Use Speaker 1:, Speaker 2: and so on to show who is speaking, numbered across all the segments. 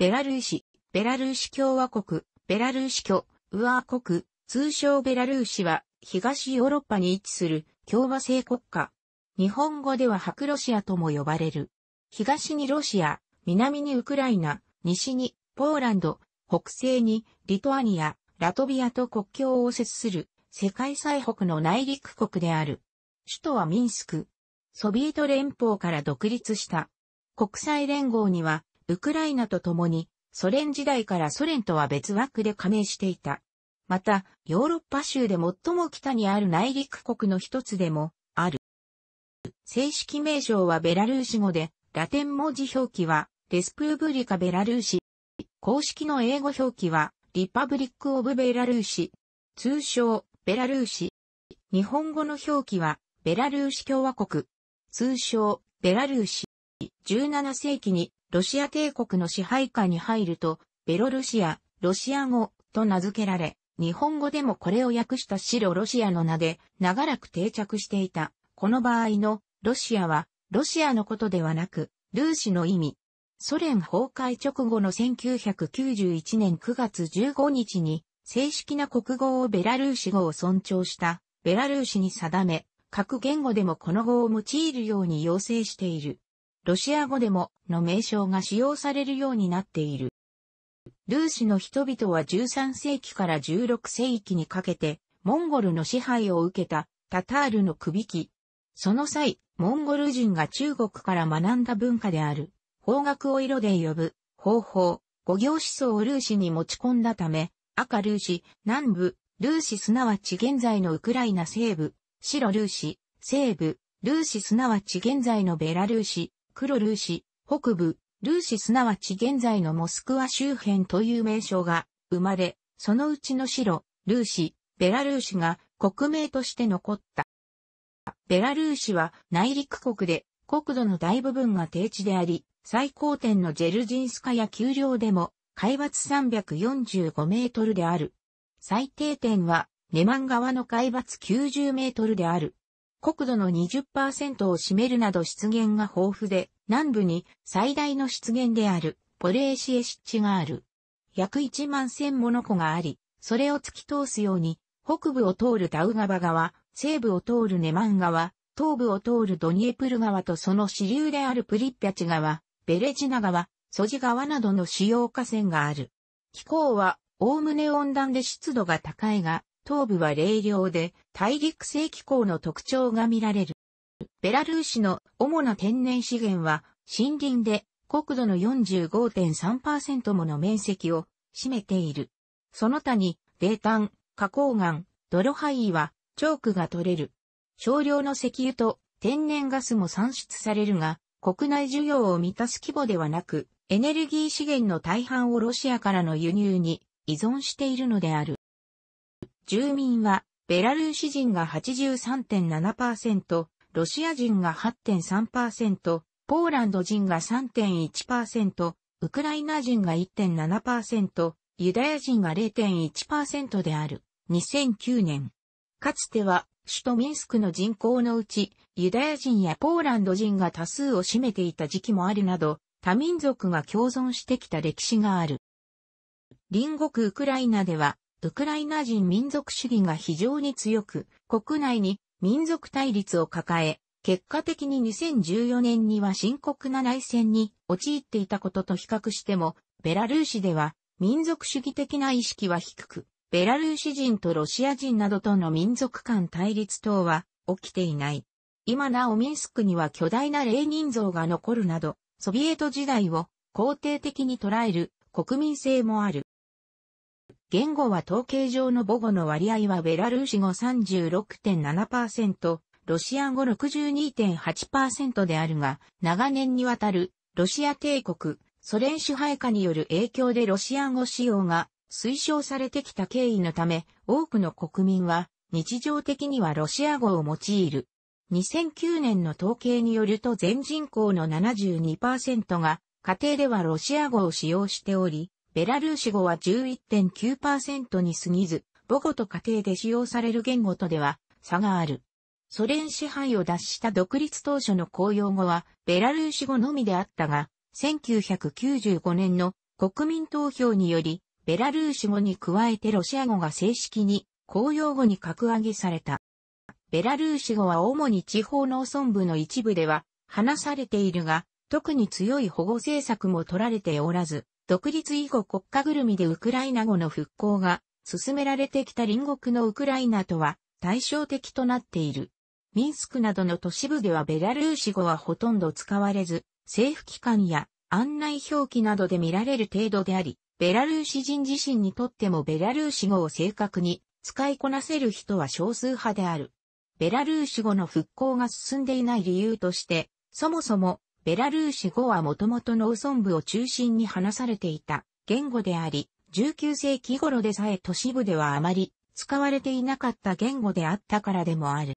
Speaker 1: ベラルーシ、ベラルーシ共和国、ベラルーシ共和国、通称ベラルーシは、東ヨーロッパに位置する共和制国家。日本語では白ロシアとも呼ばれる。東にロシア、南にウクライナ、西にポーランド、北西にリトアニア、ラトビアと国境を接する世界最北の内陸国である。首都はミンスク。ソビエト連邦から独立した。国際連合にはウクライナと共にソ連時代からソ連とは別枠で加盟していた。また、ヨーロッパ州で最も北にある内陸国の一つでもある。正式名称はベラルーシ語で、ラテン文字表記はレスプーブリカ・ベラルーシ。公式の英語表記はリパブリック・オブ・ベラルーシ。通称、ベラルーシ。日本語の表記はベラルーシ共和国。通称、ベラルーシ。17世紀にロシア帝国の支配下に入ると、ベロルシア、ロシア語と名付けられ、日本語でもこれを訳した白ロシアの名で長らく定着していた。この場合のロシアはロシアのことではなく、ルーシの意味。ソ連崩壊直後の1991年9月15日に正式な国語をベラルーシ語を尊重したベラルーシに定め、各言語でもこの語を用いるように要請している。ロシア語でもの名称が使用されるようになっている。ルーシの人々は13世紀から16世紀にかけて、モンゴルの支配を受けたタタールの首引き。その際、モンゴル人が中国から学んだ文化である、方角を色で呼ぶ、方法、五行思想をルーシに持ち込んだため、赤ルーシ、南部、ルーシすなわち現在のウクライナ西部、白ルーシ、西部、ルーシすなわち現在のベラルーシ、黒ルーシ、北部、ルーシすなわち現在のモスクワ周辺という名称が生まれ、そのうちの白、ルーシ、ベラルーシが国名として残った。ベラルーシは内陸国で国土の大部分が低地であり、最高点のジェルジンスカや丘陵でも海抜345メートルである。最低点はネマン川の海抜90メートルである。国土の20%を占めるなど湿原が豊富で、南部に最大の湿原であるポレーシエ湿地がある。約1万千もの湖があり、それを突き通すように、北部を通るダウガバ川、西部を通るネマン川、東部を通るドニエプル川とその支流であるプリッピャチ川、ベレジナ川、ソジ川などの主要河川がある。気候は、おおむね温暖で湿度が高いが、東部は冷涼で大陸性気候の特徴が見られる。ベラルーシの主な天然資源は森林で国土の45.3%もの面積を占めている。その他にタ炭、花崗岩、泥灰岩はチョークが取れる。少量の石油と天然ガスも産出されるが、国内需要を満たす規模ではなく、エネルギー資源の大半をロシアからの輸入に依存しているのである。住民は、ベラルーシ人が83.7%、ロシア人が8.3%、ポーランド人が3.1%、ウクライナ人が1.7%、ユダヤ人が0.1%である。2009年。かつては、首都ミンスクの人口のうち、ユダヤ人やポーランド人が多数を占めていた時期もあるなど、多民族が共存してきた歴史がある。隣国ウクライナでは、ウクライナ人民族主義が非常に強く、国内に民族対立を抱え、結果的に2014年には深刻な内戦に陥っていたことと比較しても、ベラルーシでは民族主義的な意識は低く、ベラルーシ人とロシア人などとの民族間対立等は起きていない。今なおミンスクには巨大なレーニン像が残るなど、ソビエト時代を肯定的に捉える国民性もある。言語は統計上の母語の割合はベラルーシ語36.7%、ロシア語62.8%であるが、長年にわたるロシア帝国、ソ連支配下による影響でロシア語使用が推奨されてきた経緯のため、多くの国民は日常的にはロシア語を用いる。2009年の統計によると全人口の72%が家庭ではロシア語を使用しており、ベラルーシ語は11.9%に過ぎず、母語と家庭で使用される言語とでは差がある。ソ連支配を脱した独立当初の公用語はベラルーシ語のみであったが、1995年の国民投票により、ベラルーシ語に加えてロシア語が正式に公用語に格上げされた。ベラルーシ語は主に地方農村部の一部では話されているが、特に強い保護政策も取られておらず、独立以後国家ぐるみでウクライナ語の復興が進められてきた隣国のウクライナとは対照的となっている。ミンスクなどの都市部ではベラルーシ語はほとんど使われず、政府機関や案内表記などで見られる程度であり、ベラルーシ人自身にとってもベラルーシ語を正確に使いこなせる人は少数派である。ベラルーシ語の復興が進んでいない理由として、そもそもベラルーシ語はもともと農村部を中心に話されていた言語であり、19世紀頃でさえ都市部ではあまり使われていなかった言語であったからでもある。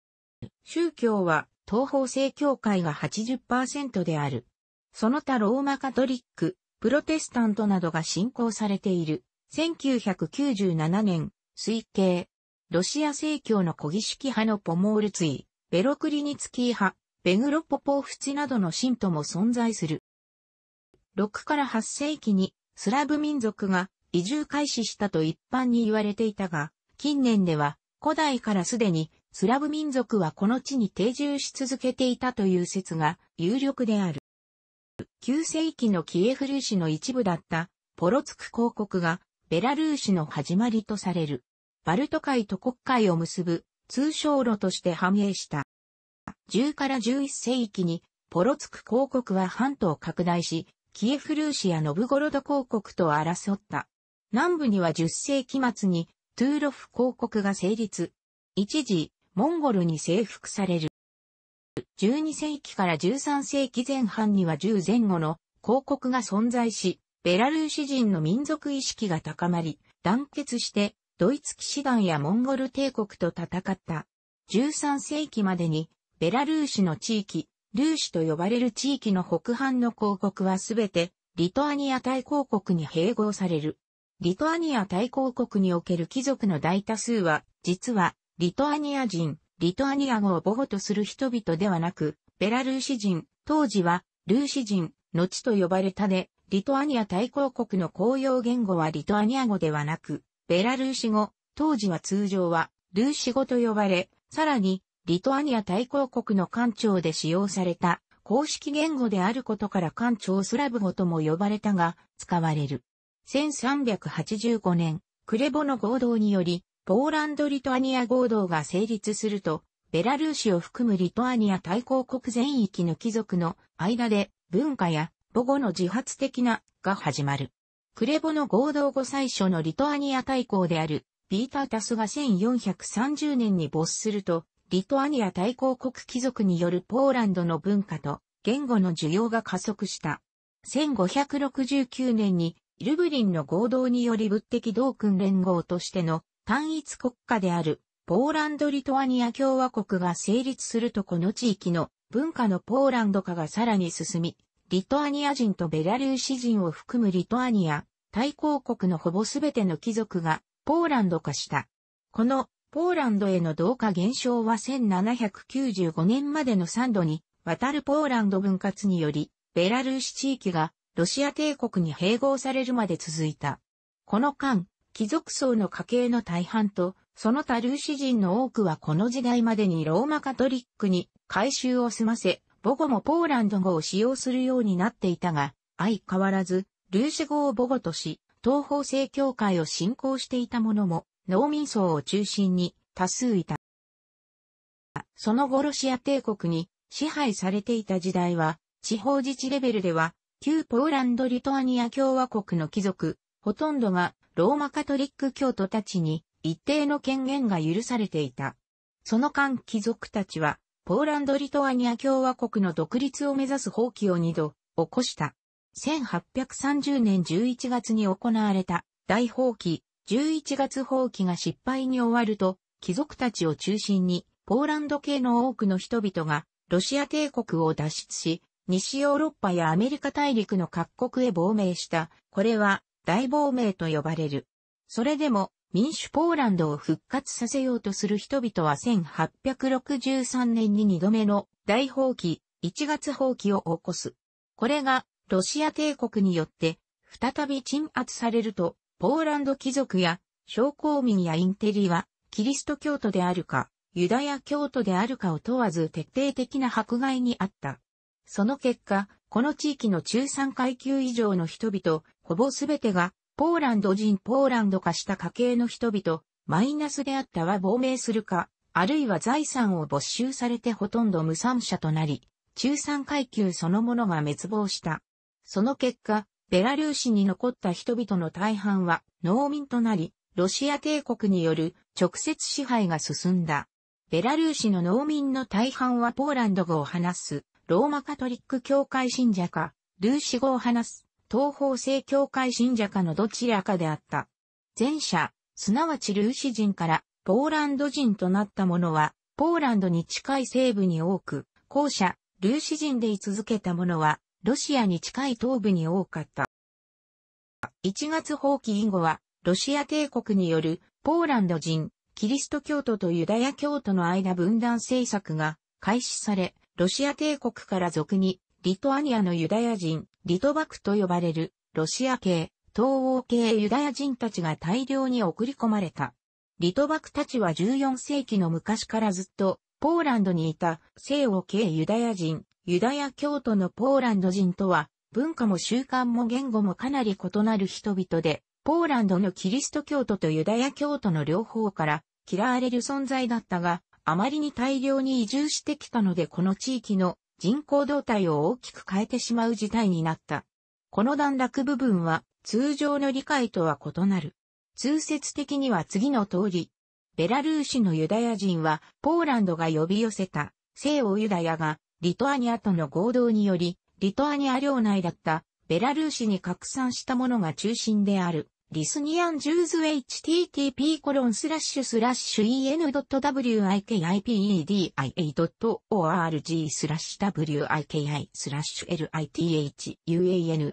Speaker 1: 宗教は東方正教会が80%である。その他ローマカトリック、プロテスタントなどが信仰されている。1997年、推計。ロシア正教の小儀式派のポモールツイ、ベロクリニツキー派、ベグロポポーフチなどの信徒も存在する。6から8世紀にスラブ民族が移住開始したと一般に言われていたが、近年では古代からすでにスラブ民族はこの地に定住し続けていたという説が有力である。9世紀のキエフルーシの一部だったポロツク公国がベラルーシの始まりとされる。バルト海と黒海を結ぶ通商路として繁栄した。10から11世紀に、ポロツク公国は半島を拡大し、キエフルーシやノブゴロド公国と争った。南部には10世紀末に、トゥーロフ公国が成立。一時、モンゴルに征服される。12世紀から13世紀前半には10前後の公国が存在し、ベラルーシ人の民族意識が高まり、団結してドイツ騎士団やモンゴル帝国と戦った。13世紀までにベラルーシの地域、ルーシと呼ばれる地域の北半の公国はすべて、リトアニア大公国に併合される。リトアニア大公国における貴族の大多数は、実は、リトアニア人、リトアニア語を母語とする人々ではなく、ベラルーシ人、当時は、ルーシ人、後と呼ばれたで、リトアニア大公国の公用言語はリトアニア語ではなく、ベラルーシ語、当時は通常は、ルーシ語と呼ばれ、さらに、リトアニア大公国の官庁で使用された公式言語であることから官庁スラブ語とも呼ばれたが、使われる。1385年、クレボの合同により、ポーランド・リトアニア合同が成立すると、ベラルーシを含むリトアニア大公国全域の貴族の間で文化や母語の自発的なが始まる。クレボの合同後最初のリトアニア大公であるピーター・タスが1430年に没すると、リトアニア大公国貴族によるポーランドの文化と言語の需要が加速した。1569年にルブリンの合同により物的同訓連合としての単一国家であるポーランド・リトアニア共和国が成立するとこの地域の文化のポーランド化がさらに進み、リトアニア人とベラルーシ人を含むリトアニア、大公国のほぼすべての貴族がポーランド化した。このポーランドへの同化現象は1795年までの3度に、渡るポーランド分割により、ベラルーシ地域がロシア帝国に併合されるまで続いた。この間、貴族層の家系の大半と、その他ルーシ人の多くはこの時代までにローマカトリックに改修を済ませ、母語もポーランド語を使用するようになっていたが、相変わらず、ルーシ語を母語とし、東方正教会を信仰していた者も農民層を中心に多数いた。その後ロシア帝国に支配されていた時代は、地方自治レベルでは、旧ポーランド・リトアニア共和国の貴族、ほとんどがローマカトリック教徒たちに一定の権限が許されていた。その間貴族たちは、ポーランド・リトアニア共和国の独立を目指す放棄を二度起こした。1830年11月に行われた大放棄11月放棄が失敗に終わると、貴族たちを中心に、ポーランド系の多くの人々が、ロシア帝国を脱出し、西ヨーロッパやアメリカ大陸の各国へ亡命した。これは、大亡命と呼ばれる。それでも、民主ポーランドを復活させようとする人々は1863年に2度目の大放棄、1月放棄を起こす。これが、ロシア帝国によって、再び鎮圧されると、ポーランド貴族や商工民やインテリは、キリスト教徒であるか、ユダヤ教徒であるかを問わず徹底的な迫害にあった。その結果、この地域の中産階級以上の人々、ほぼすべてが、ポーランド人ポーランド化した家系の人々、マイナスであったは亡命するか、あるいは財産を没収されてほとんど無産者となり、中産階級そのものが滅亡した。その結果、ベラルーシに残った人々の大半は農民となり、ロシア帝国による直接支配が進んだ。ベラルーシの農民の大半はポーランド語を話す、ローマカトリック教会信者か、ルーシ語を話す、東方正教会信者かのどちらかであった。前者、すなわちルーシ人からポーランド人となった者は、ポーランドに近い西部に多く、後者、ルーシ人で居続けた者は、ロシアに近い東部に多かった。1月放棄以後は、ロシア帝国によるポーランド人、キリスト教徒とユダヤ教徒の間分断政策が開始され、ロシア帝国から俗にリトアニアのユダヤ人、リトバクと呼ばれるロシア系、東欧系ユダヤ人たちが大量に送り込まれた。リトバクたちは14世紀の昔からずっとポーランドにいた西欧系ユダヤ人、ユダヤ教徒のポーランド人とは、文化も習慣も言語もかなり異なる人々で、ポーランドのキリスト教徒とユダヤ教徒の両方から嫌われる存在だったが、あまりに大量に移住してきたのでこの地域の人口動態を大きく変えてしまう事態になった。この段落部分は通常の理解とは異なる。通説的には次の通り。ベラルーシのユダヤ人はポーランドが呼び寄せた西欧ユダヤがリトアニアとの合同により、リトアニア領内だったベラルーシに拡散したものが中心である。リスニアンジューズ http コロンスラッシュスラッシュ en.wikipedia.org スラッシュ wiki スラッシュ lithuanian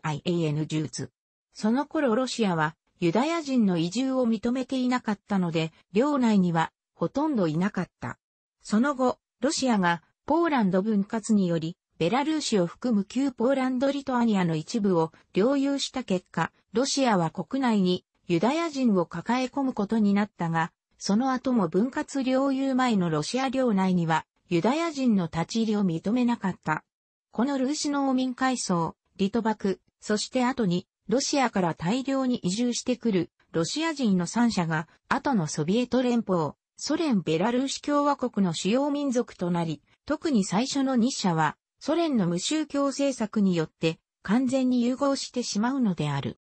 Speaker 1: ジューズ。その頃ロシアはユダヤ人の移住を認めていなかったので、領内にはほとんどいなかった。その後、ロシアがポーランド分割により、ベラルーシを含む旧ポーランド・リトアニアの一部を領有した結果、ロシアは国内にユダヤ人を抱え込むことになったが、その後も分割領有前のロシア領内にはユダヤ人の立ち入りを認めなかった。このルーシの農民階層、リトバク、そして後にロシアから大量に移住してくるロシア人の三者が後のソビエト連邦、ソ連ベラルーシ共和国の主要民族となり、特に最初の日社は、ソ連の無宗教政策によって完全に融合してしまうのである。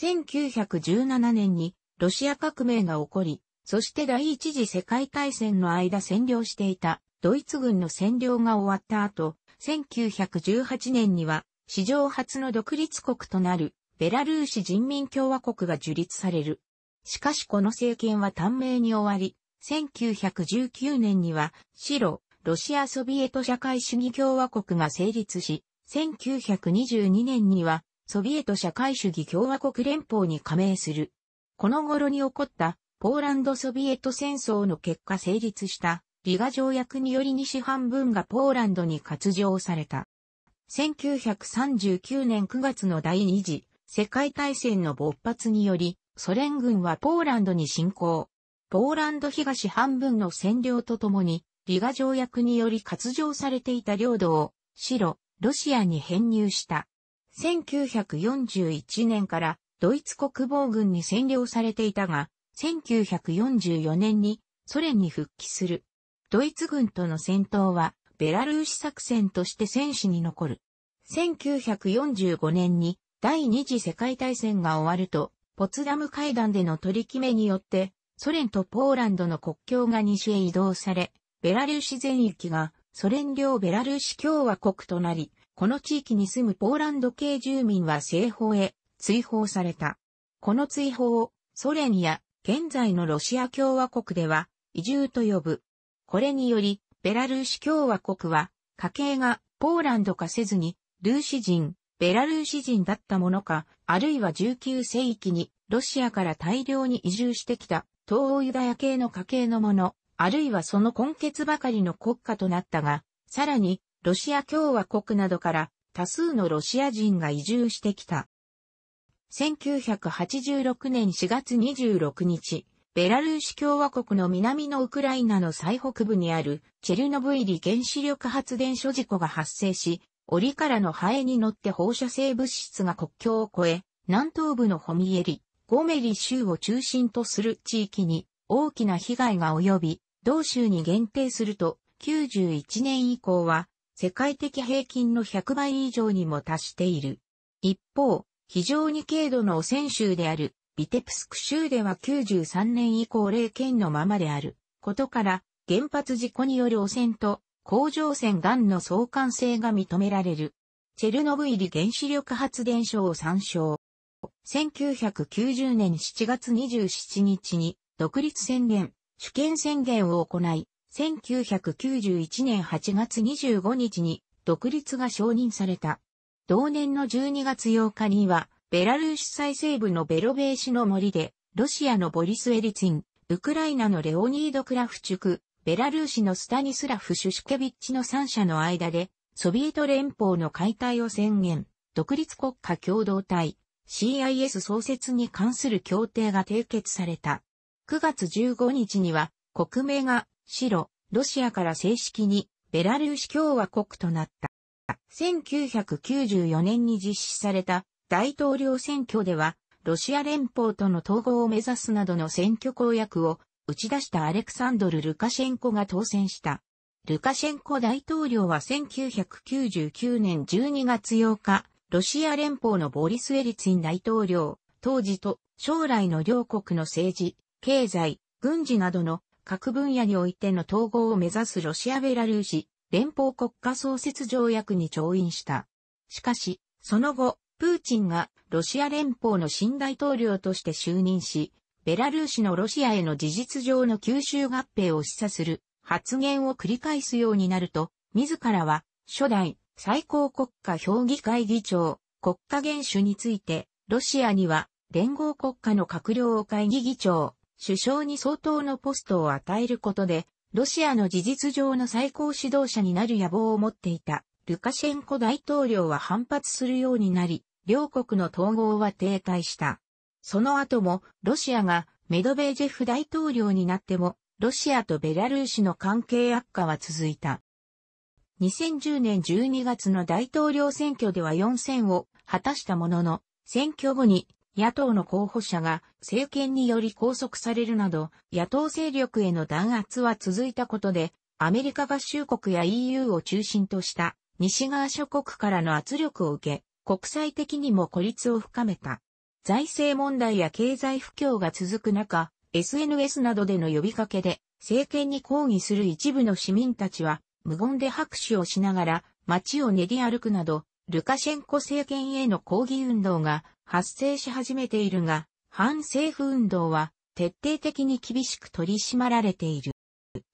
Speaker 1: 1917年にロシア革命が起こり、そして第一次世界大戦の間占領していたドイツ軍の占領が終わった後、1918年には史上初の独立国となるベラルーシ人民共和国が樹立される。しかしこの政権は短命に終わり、1919年には、白、ロシアソビエト社会主義共和国が成立し、1922年には、ソビエト社会主義共和国連邦に加盟する。この頃に起こった、ポーランドソビエト戦争の結果成立した、リガ条約により西半分がポーランドに割譲された。1939年9月の第二次世界大戦の勃発により、ソ連軍はポーランドに侵攻。ポーランド東半分の占領とともに、リガ条約により割譲されていた領土を、白、ロシアに編入した。1941年からドイツ国防軍に占領されていたが、1944年にソ連に復帰する。ドイツ軍との戦闘はベラルーシ作戦として戦死に残る。1945年に第二次世界大戦が終わると、ポツダム会談での取り決めによってソ連とポーランドの国境が西へ移動され、ベラルーシ全域がソ連領ベラルーシ共和国となり、この地域に住むポーランド系住民は西方へ追放された。この追放をソ連や現在のロシア共和国では移住と呼ぶ。これにより、ベラルーシ共和国は家系がポーランド化せずに、ルーシ人、ベラルーシ人だったものか、あるいは19世紀にロシアから大量に移住してきた東欧ユダヤ系の家系のもの、あるいはその根結ばかりの国家となったが、さらに、ロシア共和国などから多数のロシア人が移住してきた。1986年4月26日、ベラルーシ共和国の南のウクライナの最北部にあるチェルノブイリ原子力発電所事故が発生し、檻からのハエに乗って放射性物質が国境を越え、南東部のホミエリ、ゴメリ州を中心とする地域に大きな被害が及び、同州に限定すると91年以降は世界的平均の100倍以上にも達している。一方、非常に軽度の汚染州であるビテプスク州では93年以降0件のままであることから原発事故による汚染と甲状腺がんの相関性が認められる。チェルノブイリ原子力発電所を参照。1990年7月27日に独立宣言、主権宣言を行い、1991年8月25日に独立が承認された。同年の12月8日には、ベラルーシ最西部のベロベーシの森で、ロシアのボリス・エリツィン、ウクライナのレオニード・クラフチュク、ベラルーシのスタニスラフ・シュシュケビッチの3社の間で、ソビエト連邦の解体を宣言、独立国家共同体、CIS 創設に関する協定が締結された。9月15日には、国名が、白、ロシアから正式に、ベラルーシ共和国となった。1994年に実施された大統領選挙では、ロシア連邦との統合を目指すなどの選挙公約を打ち出したアレクサンドル・ルカシェンコが当選した。ルカシェンコ大統領は1999年12月8日、ロシア連邦のボリス・エリツィン大統領、当時と将来の両国の政治、経済、軍事などの各分野においての統合を目指すロシア・ベラルーシ連邦国家創設条約に調印した。しかし、その後、プーチンがロシア連邦の新大統領として就任し、ベラルーシのロシアへの事実上の吸収合併を示唆する発言を繰り返すようになると、自らは初代最高国家評議会議長、国家元首について、ロシアには連合国家の閣僚会議議長、首相に相当のポストを与えることで、ロシアの事実上の最高指導者になる野望を持っていた、ルカシェンコ大統領は反発するようになり、両国の統合は停滞した。その後も、ロシアがメドベージェフ大統領になっても、ロシアとベラルーシの関係悪化は続いた。2010年12月の大統領選挙では4選を果たしたものの、選挙後に野党の候補者が政権により拘束されるなど、野党勢力への弾圧は続いたことで、アメリカ合衆国や EU を中心とした西側諸国からの圧力を受け、国際的にも孤立を深めた。財政問題や経済不況が続く中、SNS などでの呼びかけで政権に抗議する一部の市民たちは無言で拍手をしながら街を練り歩くなど、ルカシェンコ政権への抗議運動が発生し始めているが、反政府運動は徹底的に厳しく取り締まられている。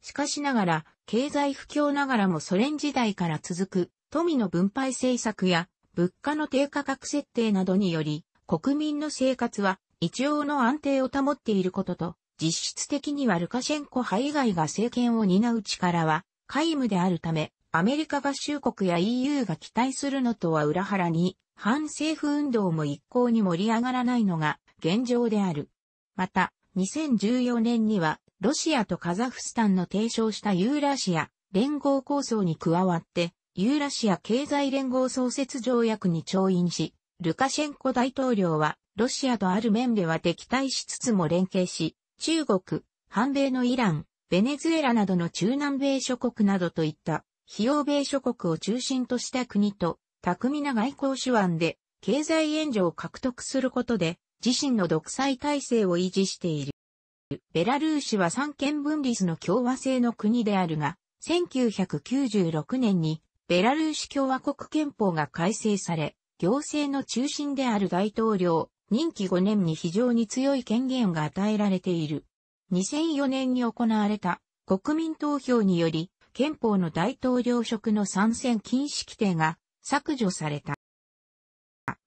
Speaker 1: しかしながら、経済不況ながらもソ連時代から続く富の分配政策や物価の低価格設定などにより、国民の生活は一応の安定を保っていることと、実質的にはルカシェンコ派以外が政権を担う力は皆無であるため、アメリカ合衆国や EU が期待するのとは裏腹に、反政府運動も一向に盛り上がらないのが現状である。また、2014年には、ロシアとカザフスタンの提唱したユーラシア連合構想に加わって、ユーラシア経済連合創設条約に調印し、ルカシェンコ大統領は、ロシアとある面では敵対しつつも連携し、中国、反米のイラン、ベネズエラなどの中南米諸国などといった、非欧米諸国を中心とした国と、巧みな外交手腕で、経済援助を獲得することで、自身の独裁体制を維持している。ベラルーシは三権分立の共和制の国であるが、1996年にベラルーシ共和国憲法が改正され、行政の中心である大統領、任期5年に非常に強い権限が与えられている。2004年に行われた国民投票により憲法の大統領職の参戦禁止規定が削除された。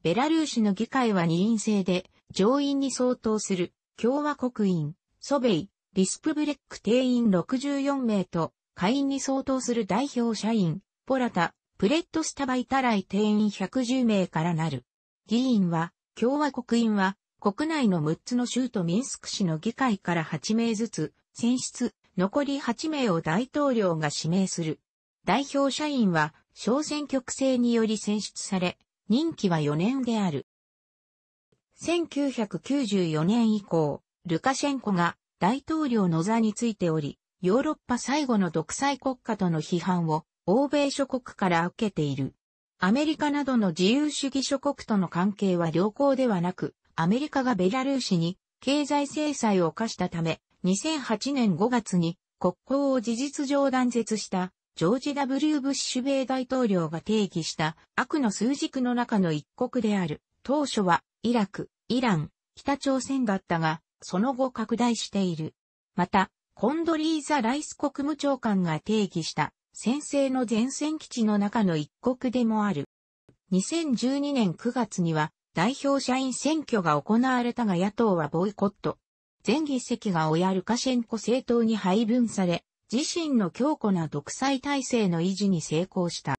Speaker 1: ベラルーシの議会は二院制で上院に相当する共和国員、ソベイ、リスプブレック定員64名と下院に相当する代表社員、ポラタ、プレットスタバイタライ定員110名からなる。議員は、共和国員は、国内の6つの州とミンスク市の議会から8名ずつ選出、残り8名を大統領が指名する。代表社員は小選挙区制により選出され、任期は4年である。1994年以降、ルカシェンコが大統領の座についており、ヨーロッパ最後の独裁国家との批判を欧米諸国から受けている。アメリカなどの自由主義諸国との関係は良好ではなく、アメリカがベラルーシに経済制裁を課したため、2008年5月に国交を事実上断絶したジョージ・ W・ ブッシュ米大統領が定義した悪の数軸の中の一国である。当初はイラク、イラン、北朝鮮だったが、その後拡大している。また、コンドリーザ・ライス国務長官が定義した先制の前線基地の中の一国でもある。2012年9月には代表社員選挙が行われたが野党はボイコット。前議席が親ルカシェンコ政党に配分され、自身の強固な独裁体制の維持に成功した。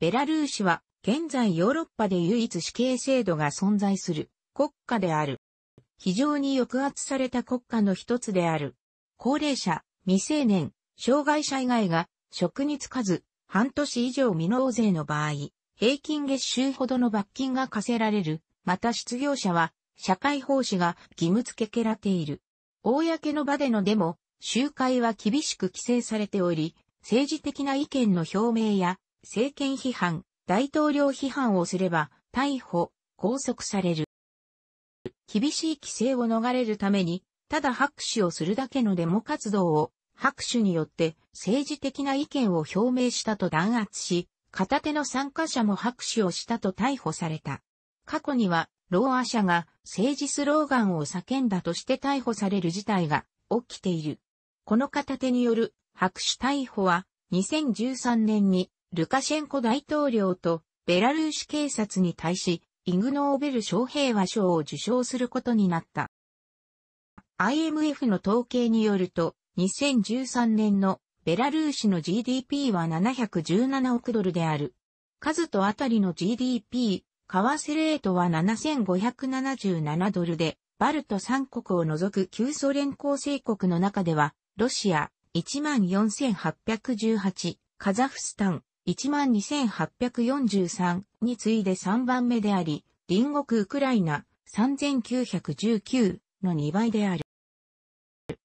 Speaker 1: ベラルーシは現在ヨーロッパで唯一死刑制度が存在する国家である。非常に抑圧された国家の一つである。高齢者、未成年、障害者以外が職に就かず半年以上未納税の場合、平均月収ほどの罰金が課せられる。また失業者は、社会奉仕が義務付けられている。公の場でのデモ、集会は厳しく規制されており、政治的な意見の表明や、政権批判、大統領批判をすれば、逮捕、拘束される。厳しい規制を逃れるために、ただ拍手をするだけのデモ活動を、拍手によって政治的な意見を表明したと弾圧し、片手の参加者も拍手をしたと逮捕された。過去には、ローア社が政治スローガンを叫んだとして逮捕される事態が起きている。この片手による拍手逮捕は2013年にルカシェンコ大統領とベラルーシ警察に対しイグノーベル小平和賞を受賞することになった。IMF の統計によると2013年のベラルーシの GDP は717億ドルである。数とあたりの GDP、為替レートは7577ドルで、バルト3国を除く旧ソ連構成国の中では、ロシア14818、カザフスタン12843に次いで3番目であり、隣国ウクライナ3919の2倍である。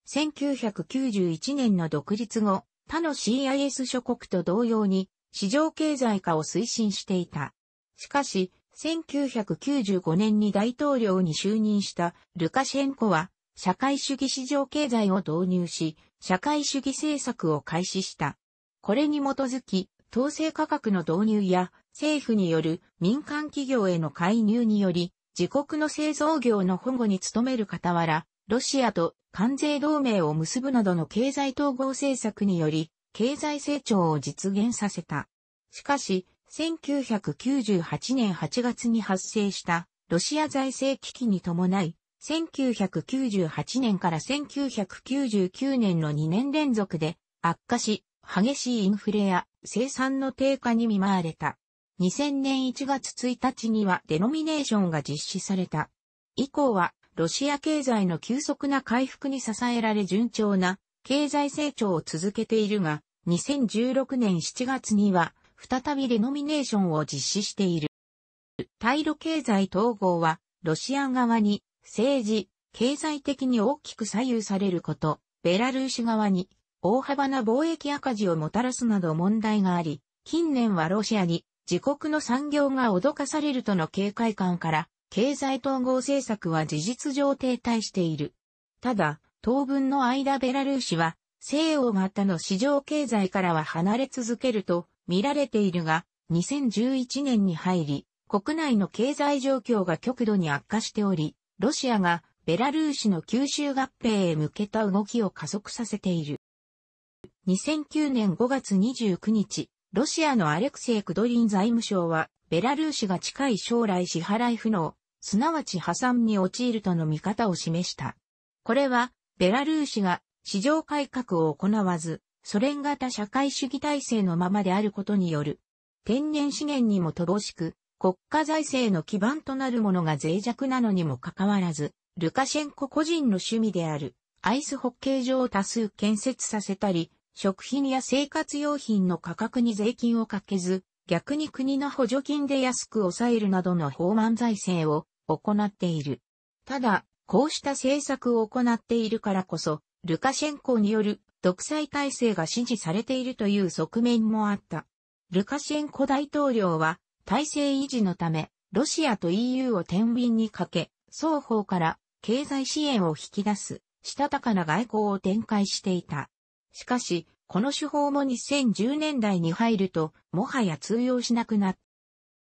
Speaker 1: 1991年の独立後、他の CIS 諸国と同様に市場経済化を推進していた。しかし、1995年に大統領に就任したルカシェンコは、社会主義市場経済を導入し、社会主義政策を開始した。これに基づき、統制価格の導入や政府による民間企業への介入により、自国の製造業の保護に努める傍ら、ロシアと関税同盟を結ぶなどの経済統合政策により、経済成長を実現させた。しかし、1998年8月に発生したロシア財政危機に伴い、1998年から1999年の2年連続で悪化し、激しいインフレや生産の低下に見舞われた。2000年1月1日にはデノミネーションが実施された。以降はロシア経済の急速な回復に支えられ順調な経済成長を続けているが、2016年7月には再びレノミネーションを実施している。対ロ経済統合は、ロシア側に政治、経済的に大きく左右されること、ベラルーシ側に大幅な貿易赤字をもたらすなど問題があり、近年はロシアに自国の産業が脅かされるとの警戒感から、経済統合政策は事実上停滞している。ただ、当分の間ベラルーシは、西欧型の市場経済からは離れ続けると見られているが、2011年に入り、国内の経済状況が極度に悪化しており、ロシアがベラルーシの吸収合併へ向けた動きを加速させている。2009年5月29日、ロシアのアレクセイ・クドリン財務省は、ベラルーシが近い将来支払い不能、すなわち破産に陥るとの見方を示した。これは、ベラルーシが市場改革を行わず、ソ連型社会主義体制のままであることによる、天然資源にも乏しく、国家財政の基盤となるものが脆弱なのにもかかわらず、ルカシェンコ個人の趣味である、アイスホッケー場を多数建設させたり、食品や生活用品の価格に税金をかけず、逆に国の補助金で安く抑えるなどの法満財政を行っている。ただ、こうした政策を行っているからこそ、ルカシェンコによる独裁体制が支持されているという側面もあった。ルカシェンコ大統領は体制維持のため、ロシアと EU を天秤にかけ、双方から経済支援を引き出す、したたかな外交を展開していた。しかし、この手法も2010年代に入ると、もはや通用しなくなっ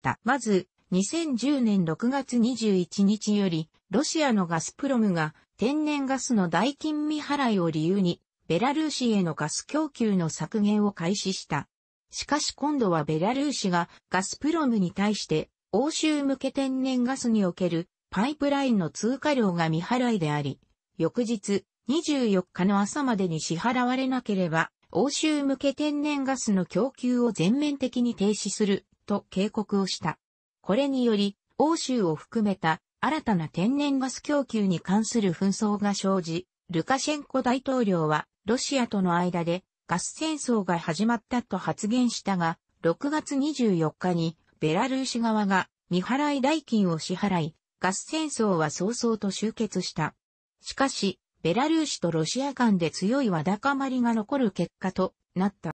Speaker 1: た。まず、2010年6月21日より、ロシアのガスプロムが天然ガスの代金未払いを理由に、ベラルーシへのガス供給の削減を開始した。しかし今度はベラルーシがガスプロムに対して、欧州向け天然ガスにおけるパイプラインの通過量が未払いであり、翌日24日の朝までに支払われなければ、欧州向け天然ガスの供給を全面的に停止すると警告をした。これにより、欧州を含めた新たな天然ガス供給に関する紛争が生じ、ルカシェンコ大統領はロシアとの間でガス戦争が始まったと発言したが、6月24日にベラルーシ側が未払い代金を支払い、ガス戦争は早々と終結した。しかし、ベラルーシとロシア間で強いわだかまりが残る結果となった。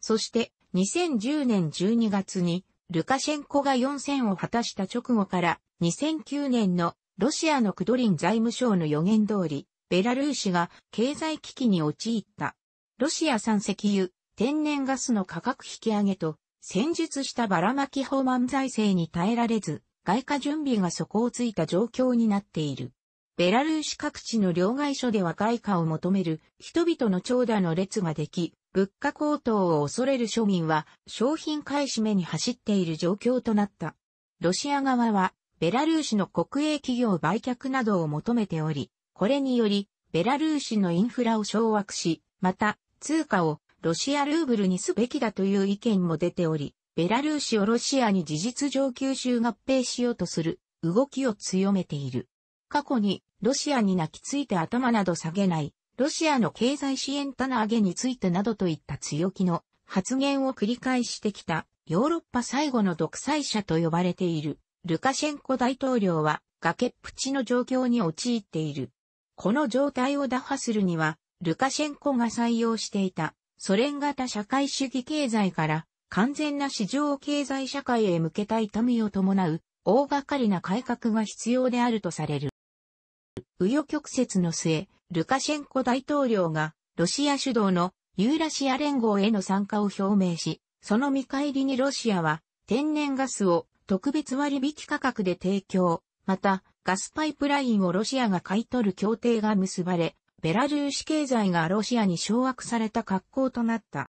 Speaker 1: そして、2010年12月にルカシェンコが4選を果たした直後から2009年のロシアのクドリン財務省の予言通り、ベラルーシが経済危機に陥った。ロシア産石油、天然ガスの価格引き上げと、戦術したばらまき法満財政に耐えられず、外貨準備が底をついた状況になっている。ベラルーシ各地の両外所では外貨を求める人々の長蛇の列ができ、物価高騰を恐れる庶民は商品買い占めに走っている状況となった。ロシア側は、ベラルーシの国営企業売却などを求めており、これにより、ベラルーシのインフラを掌握し、また、通貨をロシアルーブルにすべきだという意見も出ており、ベラルーシをロシアに事実上吸収合併しようとする動きを強めている。過去にロシアに泣きついて頭など下げないロシアの経済支援棚上げについてなどといった強気の発言を繰り返してきたヨーロッパ最後の独裁者と呼ばれているルカシェンコ大統領は崖っぷちの状況に陥っている。この状態を打破するにはルカシェンコが採用していたソ連型社会主義経済から完全な市場経済社会へ向けた痛みを伴う大掛かりな改革が必要であるとされる。紆余曲折の末、ルカシェンコ大統領がロシア主導のユーラシア連合への参加を表明し、その見返りにロシアは天然ガスを特別割引価格で提供、またガスパイプラインをロシアが買い取る協定が結ばれ、ベラルーシ経済がロシアに掌握された格好となった。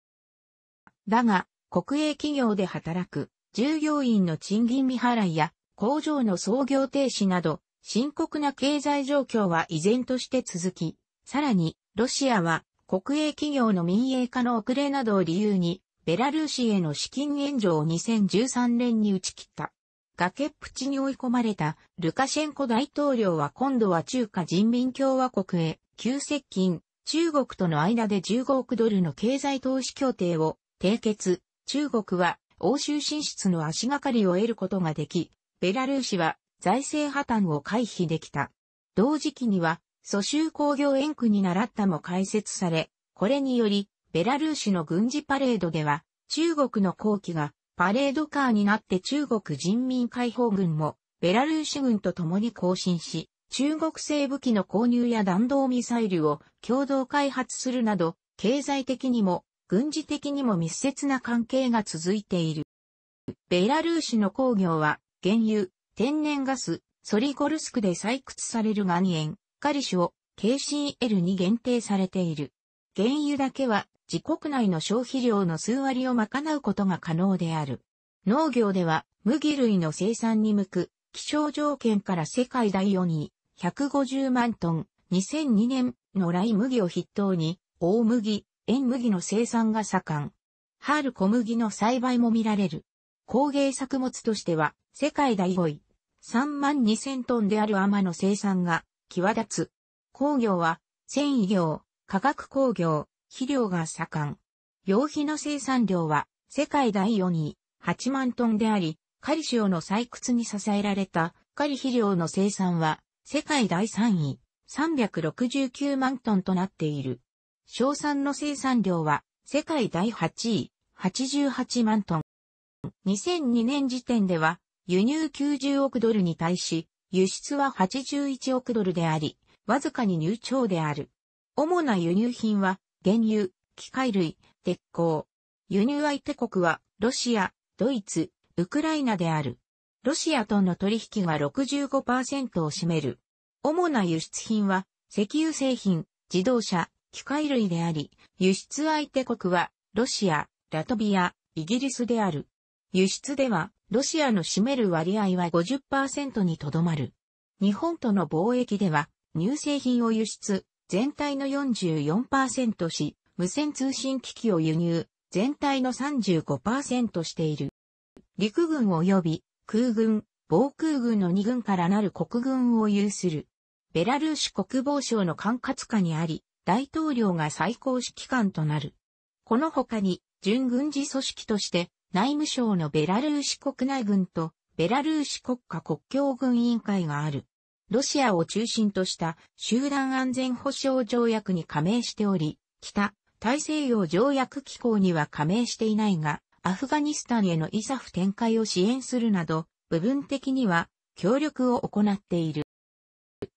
Speaker 1: だが、国営企業で働く従業員の賃金未払いや工場の操業停止など深刻な経済状況は依然として続き、さらに、ロシアは国営企業の民営化の遅れなどを理由に、ベラルーシへの資金援助を2013年に打ち切った。崖っぷちに追い込まれたルカシェンコ大統領は今度は中華人民共和国へ急接近、中国との間で15億ドルの経済投資協定を締結、中国は欧州進出の足がかりを得ることができ、ベラルーシは財政破綻を回避できた。同時期には、蘇州工業園区に習ったも開設され、これにより、ベラルーシの軍事パレードでは、中国の後期がパレードカーになって中国人民解放軍も、ベラルーシ軍と共に更新し、中国製武器の購入や弾道ミサイルを共同開発するなど、経済的にも軍事的にも密接な関係が続いている。ベラルーシの工業は、原油、天然ガス、ソリゴルスクで採掘される岩塩、カリシュを KCL に限定されている。原油だけは自国内の消費量の数割を賄うことが可能である。農業では麦類の生産に向く気象条件から世界第4位、150万トン、2002年のイ麦を筆頭に、大麦、塩麦の生産が盛ん。春小麦の栽培も見られる。工芸作物としては世界第5位、3万2000トンである天の生産が際立つ。工業は、繊維業、化学工業、肥料が盛ん。用肥の生産量は、世界第4位、8万トンであり、カリ塩の採掘に支えられた、カリ肥料の生産は、世界第3位、369万トンとなっている。硝酸の生産量は、世界第8位、88万トン。2002年時点では、輸入90億ドルに対し、輸出は81億ドルであり、わずかに入庁である。主な輸入品は、原油、機械類、鉄鋼。輸入相手国は、ロシア、ドイツ、ウクライナである。ロシアとの取引が65%を占める。主な輸出品は、石油製品、自動車、機械類であり、輸出相手国は、ロシア、ラトビア、イギリスである。輸出では、ロシアの占める割合は50%にとどまる。日本との貿易では、乳製品を輸出、全体の44%し、無線通信機器を輸入、全体の35%している。陸軍及び空軍、防空軍の2軍からなる国軍を有する。ベラルーシ国防省の管轄下にあり、大統領が最高指揮官となる。この他に、準軍事組織として、内務省のベラルーシ国内軍とベラルーシ国家国境軍委員会がある。ロシアを中心とした集団安全保障条約に加盟しており、北、大西洋条約機構には加盟していないが、アフガニスタンへのイサフ展開を支援するなど、部分的には協力を行っている。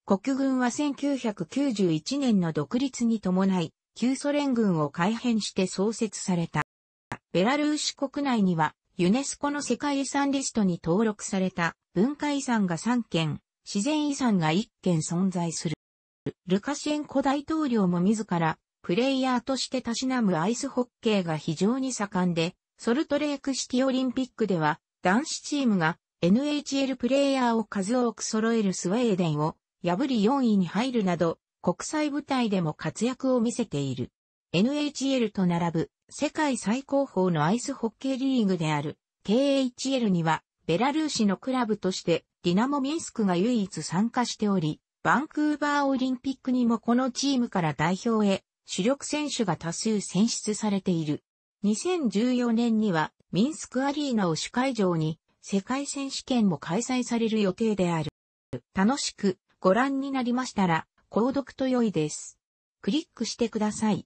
Speaker 1: 国軍は1991年の独立に伴い、旧ソ連軍を改編して創設された。ベラルーシ国内には、ユネスコの世界遺産リストに登録された文化遺産が3件、自然遺産が1件存在する。ルカシェンコ大統領も自ら、プレイヤーとしてたしなむアイスホッケーが非常に盛んで、ソルトレークシティオリンピックでは、男子チームが NHL プレイヤーを数多く揃えるスウェーデンを破り4位に入るなど、国際舞台でも活躍を見せている。NHL と並ぶ世界最高峰のアイスホッケーリーグである KHL にはベラルーシのクラブとしてディナモミンスクが唯一参加しており、バンクーバーオリンピックにもこのチームから代表へ主力選手が多数選出されている。2014年にはミンスクアリーナを主会場に世界選手権も開催される予定である。楽しくご覧になりましたら、購読と良いです。クリックしてください。